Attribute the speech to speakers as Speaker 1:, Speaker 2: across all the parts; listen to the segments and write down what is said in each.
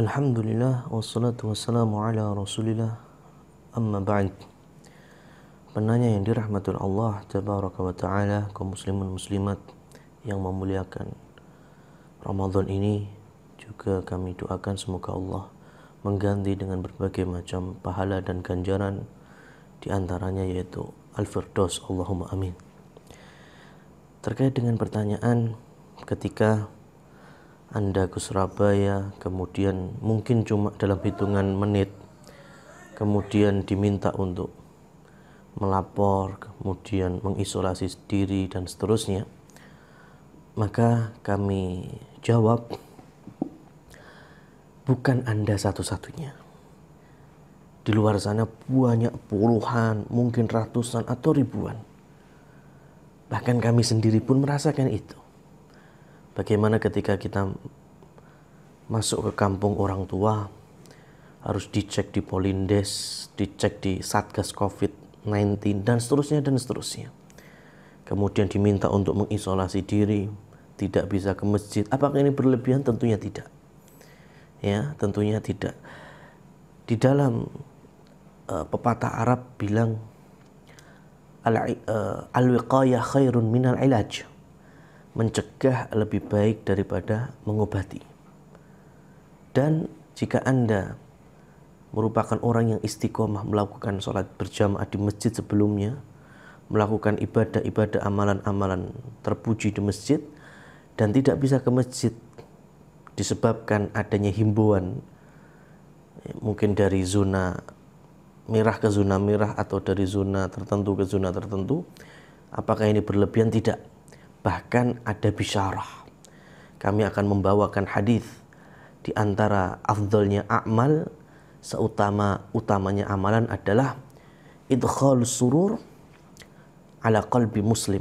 Speaker 1: Alhamdulillah wassalatu wassalamu ala rasulillah amma ba'd Penanya yang dirahmati Allah tabaraka wa ta'ala kaum muslimin muslimat yang memuliakan Ramadan ini juga kami doakan semoga Allah mengganti dengan berbagai macam pahala dan ganjaran di antaranya yaitu al-firdaus Allahumma amin terkait dengan pertanyaan ketika anda ke Surabaya, kemudian mungkin cuma dalam hitungan menit, kemudian diminta untuk melapor, kemudian mengisolasi diri, dan seterusnya, maka kami jawab, bukan Anda satu-satunya. Di luar sana banyak puluhan, mungkin ratusan atau ribuan. Bahkan kami sendiri pun merasakan itu Bagaimana ketika kita masuk ke kampung orang tua harus dicek di Polindes, dicek di Satgas COVID-19 dan seterusnya dan seterusnya. Kemudian diminta untuk mengisolasi diri, tidak bisa ke masjid. Apakah ini berlebihan? Tentunya tidak. Ya, tentunya tidak. Di dalam uh, pepatah Arab bilang eh, al-wiqayah khairun minal ilaj mencegah lebih baik daripada mengobati. Dan jika Anda merupakan orang yang istiqomah melakukan sholat berjamaah di masjid sebelumnya, melakukan ibadah-ibadah amalan-amalan terpuji di masjid, dan tidak bisa ke masjid disebabkan adanya himbauan mungkin dari zona merah ke zona merah atau dari zona tertentu ke zona tertentu apakah ini berlebihan tidak bahkan ada bisyarah. Kami akan membawakan hadis di antara afdolnya amal seutama utamanya amalan adalah idkhal surur ala qalbi muslim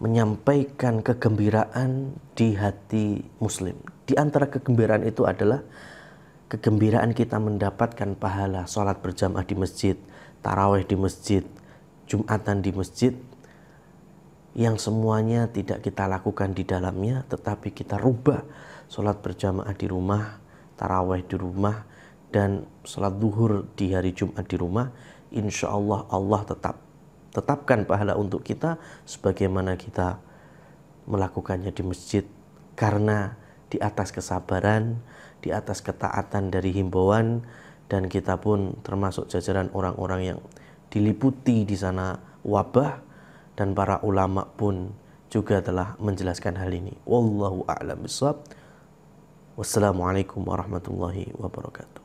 Speaker 1: menyampaikan kegembiraan di hati muslim di antara kegembiraan itu adalah kegembiraan kita mendapatkan pahala salat berjamaah di masjid tarawih di masjid jumatan di masjid yang semuanya tidak kita lakukan di dalamnya, tetapi kita rubah sholat berjamaah di rumah, taraweh di rumah, dan sholat duhur di hari Jumat di rumah, insya Allah Allah tetap tetapkan pahala untuk kita sebagaimana kita melakukannya di masjid karena di atas kesabaran, di atas ketaatan dari himbauan dan kita pun termasuk jajaran orang-orang yang diliputi di sana wabah dan para ulama pun juga telah menjelaskan hal ini. Wallahu a'lam bishawab. Wassalamualaikum warahmatullahi wabarakatuh.